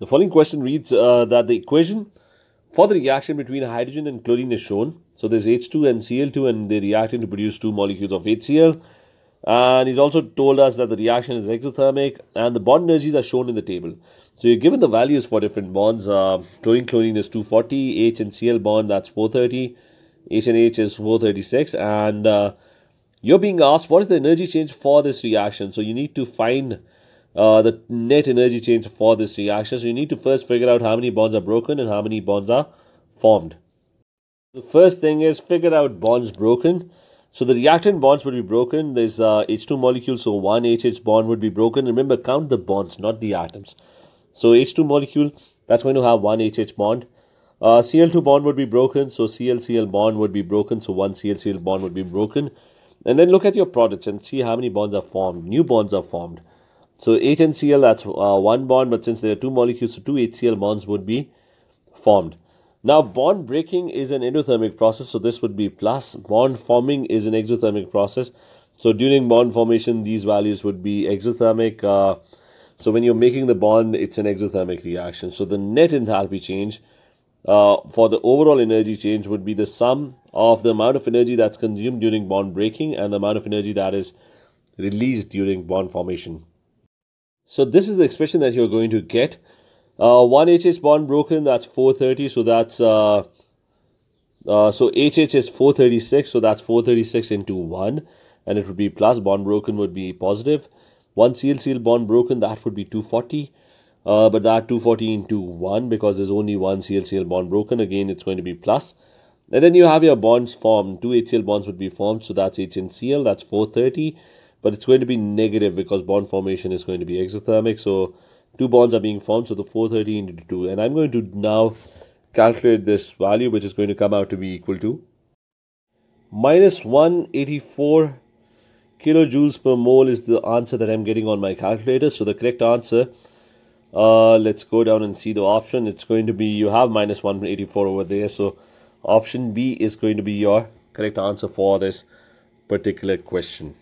The following question reads uh, that the equation for the reaction between hydrogen and chlorine is shown. So there's H2 and Cl2 and they react to produce two molecules of HCl. And he's also told us that the reaction is exothermic and the bond energies are shown in the table. So you're given the values for different bonds. Uh, chlorine chlorine is 240, H and Cl bond that's 430, H and H is 436 and uh, you're being asked what is the energy change for this reaction. So you need to find uh, the net energy change for this reaction. So you need to first figure out how many bonds are broken and how many bonds are formed. The first thing is figure out bonds broken. So the reactant bonds would be broken. There's uh, H2 molecule, so one HH bond would be broken. Remember, count the bonds, not the atoms. So H2 molecule, that's going to have one HH bond. Uh, Cl2 bond would be broken, so ClCl bond would be broken, so one ClCl bond would be broken. And then look at your products and see how many bonds are formed. New bonds are formed. So 8 that's uh, one bond, but since there are two molecules, so two HCl bonds would be formed. Now, bond breaking is an endothermic process, so this would be plus. Bond forming is an exothermic process. So during bond formation, these values would be exothermic. Uh, so when you're making the bond, it's an exothermic reaction. So the net enthalpy change uh, for the overall energy change would be the sum of the amount of energy that's consumed during bond breaking and the amount of energy that is released during bond formation. So this is the expression that you're going to get. Uh, 1H is one broken, that's 430. So that's, uh, uh, so HH is 436. So that's 436 into 1. And it would be plus bond broken would be positive. One seal seal bond broken, that would be 240. Uh, but that 240 into 1 because there's only one CLCL bond broken. Again, it's going to be plus. And then you have your bonds formed. Two HCl bonds would be formed. So that's HNCl, that's 430 but it's going to be negative because bond formation is going to be exothermic. So two bonds are being formed. So the 413 into 2. And I'm going to now calculate this value, which is going to come out to be equal to minus 184 kilojoules per mole is the answer that I'm getting on my calculator. So the correct answer, uh, let's go down and see the option. It's going to be, you have minus 184 over there. So option B is going to be your correct answer for this particular question.